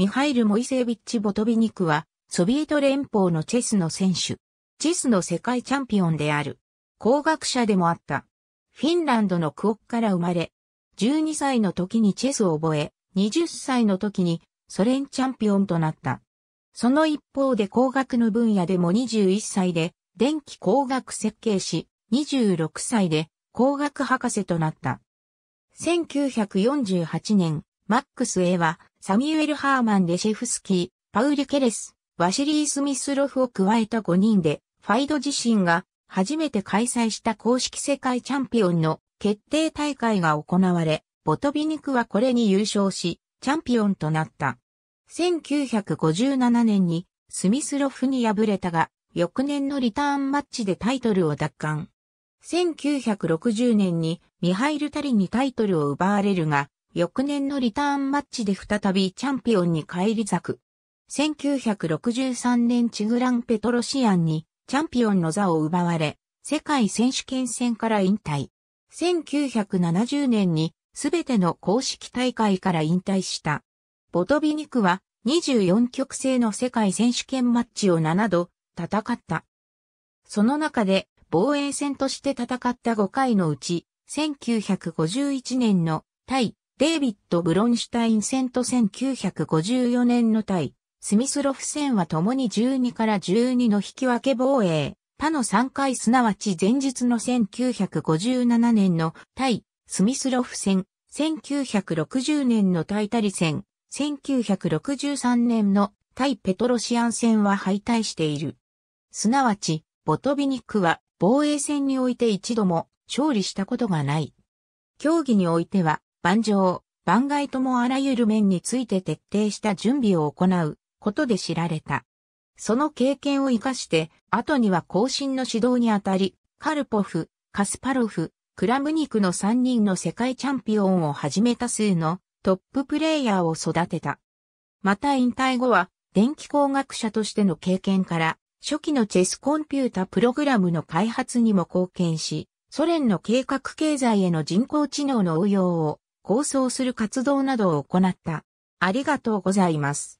ミハイル・モイセービッチ・ボトビニクは、ソビエト連邦のチェスの選手。チェスの世界チャンピオンである。工学者でもあった。フィンランドのクオッから生まれ、12歳の時にチェスを覚え、20歳の時にソ連チャンピオンとなった。その一方で工学の分野でも21歳で電気工学設計士、26歳で工学博士となった。1948年、マックス・エは、サミュエル・ハーマン・レシェフスキー、パウリ・ケレス、ワシリー・スミス・ロフを加えた5人で、ファイド自身が初めて開催した公式世界チャンピオンの決定大会が行われ、ボトビニクはこれに優勝し、チャンピオンとなった。1957年にスミスロフに敗れたが、翌年のリターンマッチでタイトルを奪還。1960年にミハイル・タリにタイトルを奪われるが、翌年のリターンマッチで再びチャンピオンに返り咲く。1963年チグラン・ペトロシアンにチャンピオンの座を奪われ、世界選手権戦から引退。1970年にすべての公式大会から引退した。ボトビニクは24曲制の世界選手権マッチを7度戦った。その中で防衛戦として戦った5回のうち、1951年の対デイビッド・ブロンシュタイン戦と1954年の対、スミスロフ戦は共に12から12の引き分け防衛、他の3回すなわち前日の1957年の対、スミスロフ戦、1960年の対タリ戦、1963年の対ペトロシアン戦は敗退している。すなわち、ボトビニックは防衛戦において一度も勝利したことがない。競技においては、万丈、万外ともあらゆる面について徹底した準備を行うことで知られた。その経験を活かして、後には後進の指導にあたり、カルポフ、カスパロフ、クラムニクの3人の世界チャンピオンをはじめ多数のトッププレイヤーを育てた。また引退後は、電気工学者としての経験から、初期のチェスコンピュータプログラムの開発にも貢献し、ソ連の計画経済への人工知能の応用を構想する活動などを行った。ありがとうございます。